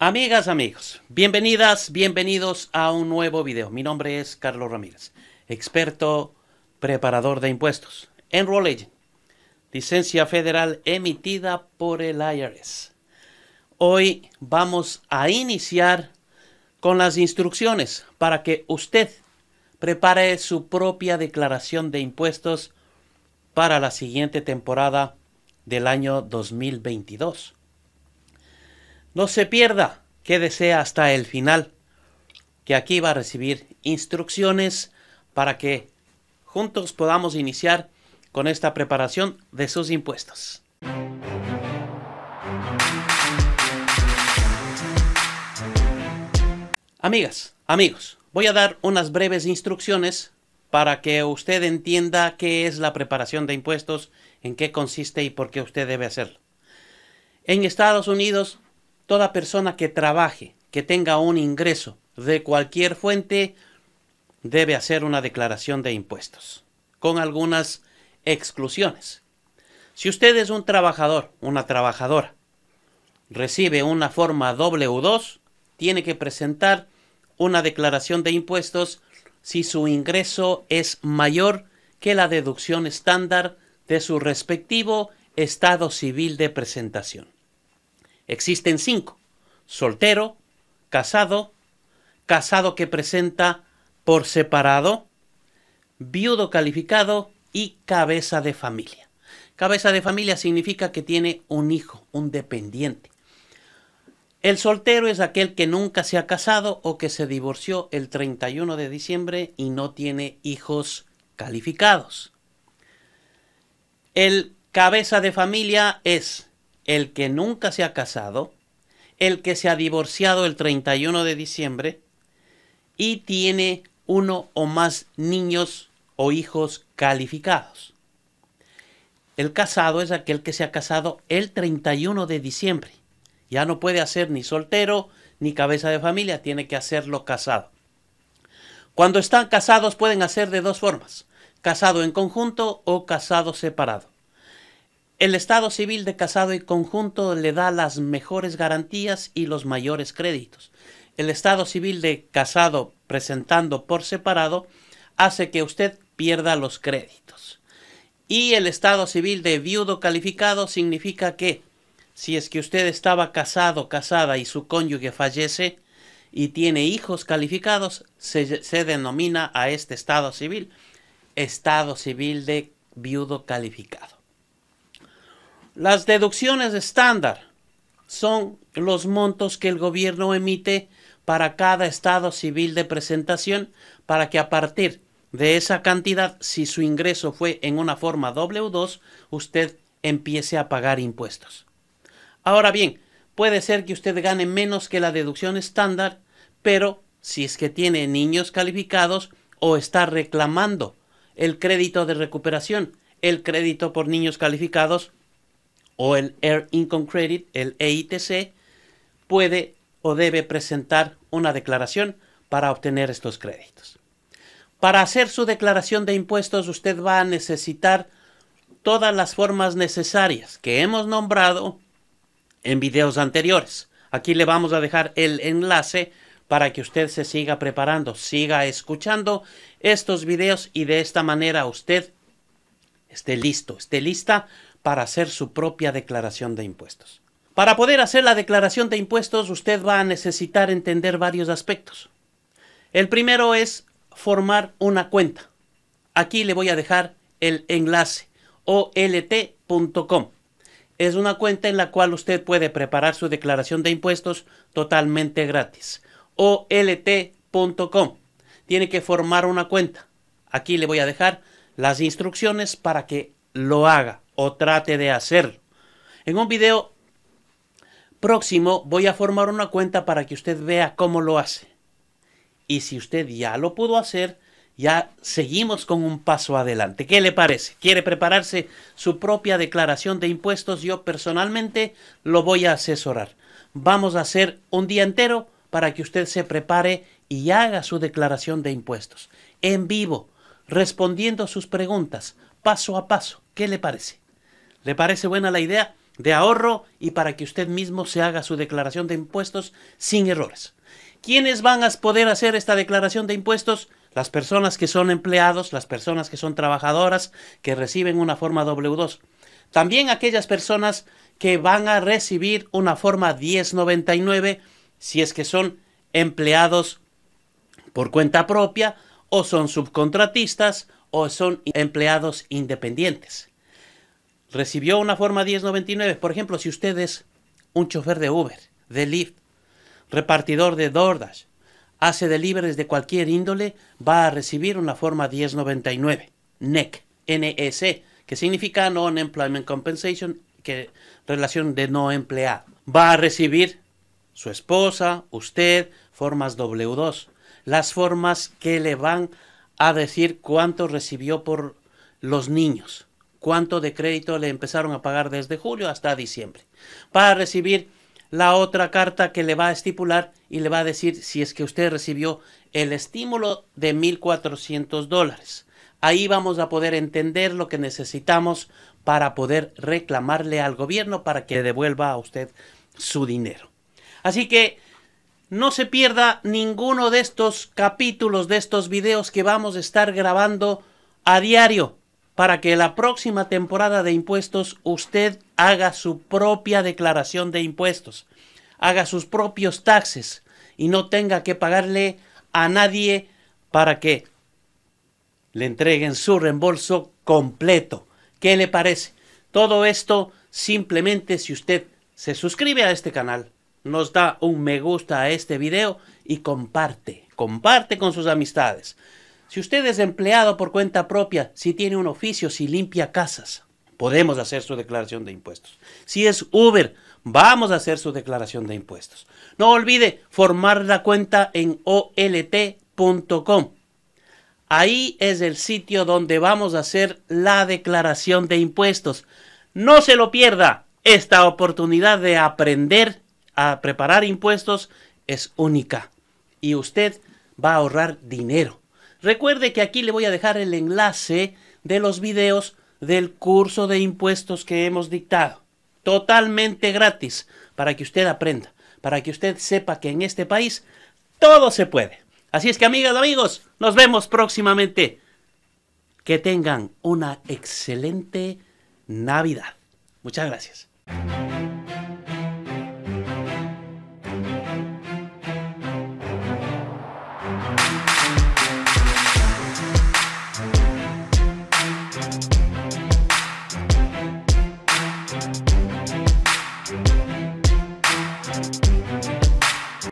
Amigas, amigos, bienvenidas, bienvenidos a un nuevo video. Mi nombre es Carlos Ramírez, experto preparador de impuestos. en Agent, licencia federal emitida por el IRS. Hoy vamos a iniciar con las instrucciones para que usted prepare su propia declaración de impuestos para la siguiente temporada del año 2022. No se pierda, quédese hasta el final, que aquí va a recibir instrucciones para que juntos podamos iniciar con esta preparación de sus impuestos. Amigas, amigos, voy a dar unas breves instrucciones para que usted entienda qué es la preparación de impuestos, en qué consiste y por qué usted debe hacerlo. En Estados Unidos toda persona que trabaje, que tenga un ingreso de cualquier fuente, debe hacer una declaración de impuestos, con algunas exclusiones. Si usted es un trabajador, una trabajadora, recibe una forma W2, tiene que presentar una declaración de impuestos si su ingreso es mayor que la deducción estándar de su respectivo estado civil de presentación. Existen cinco. Soltero, casado, casado que presenta por separado, viudo calificado y cabeza de familia. Cabeza de familia significa que tiene un hijo, un dependiente. El soltero es aquel que nunca se ha casado o que se divorció el 31 de diciembre y no tiene hijos calificados. El cabeza de familia es el que nunca se ha casado, el que se ha divorciado el 31 de diciembre y tiene uno o más niños o hijos calificados. El casado es aquel que se ha casado el 31 de diciembre. Ya no puede hacer ni soltero ni cabeza de familia, tiene que hacerlo casado. Cuando están casados pueden hacer de dos formas, casado en conjunto o casado separado. El Estado civil de Casado y Conjunto le da las mejores garantías y los mayores créditos. El Estado civil de Casado presentando por separado hace que usted pierda los créditos. Y el Estado civil de viudo calificado significa que si es que usted estaba casado, casada y su cónyuge fallece y tiene hijos calificados, se, denomina a este Estado civil Estado civil de viudo calificado. Las deducciones estándar son los montos que el gobierno emite para cada estado civil de presentación para que a partir de esa cantidad, si su ingreso fue en una forma W2, usted empiece a pagar impuestos. Ahora bien, puede ser que usted gane menos que la deducción estándar, pero si es que tiene niños calificados o está reclamando el crédito de recuperación, el crédito por niños calificados, o el Air Income Credit, el EITC, puede o debe presentar una declaración para obtener estos créditos. Para hacer su declaración de impuestos usted va a necesitar todas las formas necesarias que hemos nombrado en videos anteriores. Aquí le vamos a dejar el enlace para que usted se siga preparando, siga escuchando estos videos y de esta manera usted esté listo, esté lista para hacer su propia declaración de impuestos. Para poder hacer la declaración de impuestos usted va a necesitar entender varios aspectos. El primero es formar una cuenta. Aquí le voy a dejar el enlace olt.com. Es una cuenta en la cual usted puede preparar su declaración de impuestos totalmente gratis. olt.com. Tiene que formar una cuenta. Aquí le voy a dejar las instrucciones para que lo haga o trate de hacer. En un video próximo voy a formar una cuenta para que usted vea cómo lo hace. Y si usted ya lo pudo hacer, ya seguimos con un paso adelante. ¿Qué le parece? ¿Quiere prepararse su propia declaración de impuestos? Yo personalmente lo voy a asesorar. Vamos a hacer un día entero para que usted se prepare y haga su declaración de impuestos. En vivo, respondiendo sus preguntas, paso a paso. ¿Qué le parece? ¿Le parece buena la idea de ahorro y para que usted mismo se haga su declaración de impuestos sin errores? ¿Quiénes van a poder hacer esta declaración de impuestos? Las personas que son empleados, las personas que son trabajadoras, que reciben una forma W2. También aquellas personas que van a recibir una forma 1099 si es que son empleados por cuenta propia o son subcontratistas o son empleados independientes recibió una forma 1099. Por ejemplo, si usted es un chofer de Uber, de Lyft, repartidor de DoorDash, hace deliveries de cualquier índole, va a recibir una forma 1099, NEC, NSE, que significa Non-Employment Compensation, que relación de no empleado. Va a recibir su esposa, usted, formas W2, las formas que le van a decir cuánto recibió por los niños cuánto de crédito le empezaron a pagar desde julio hasta diciembre, para recibir la otra carta que le va a estipular y le va a decir si es que usted recibió el estímulo de 1.400 dólares. Ahí vamos a poder entender lo que necesitamos para poder reclamarle al gobierno para que devuelva a usted su dinero. Así que no se pierda ninguno de estos capítulos, de estos videos que vamos a estar grabando a diario para que la próxima temporada de impuestos usted haga su propia declaración de impuestos, haga sus propios taxes y no tenga que pagarle a nadie para que le entreguen su reembolso completo. ¿Qué le parece? Todo esto simplemente si usted se suscribe a este canal, nos da un me gusta a este video y comparte, comparte con sus amistades. Si usted es empleado por cuenta propia, si tiene un oficio, si limpia casas, podemos hacer su declaración de impuestos. Si es Uber, vamos a hacer su declaración de impuestos. No olvide formar la cuenta en olt.com. Ahí es el sitio donde vamos a hacer la declaración de impuestos. No se lo pierda. Esta oportunidad de aprender a preparar impuestos es única y usted va a ahorrar dinero. Recuerde que aquí le voy a dejar el enlace de los videos del curso de impuestos que hemos dictado. Totalmente gratis para que usted aprenda, para que usted sepa que en este país todo se puede. Así es que amigas, amigos, nos vemos próximamente. Que tengan una excelente Navidad. Muchas gracias.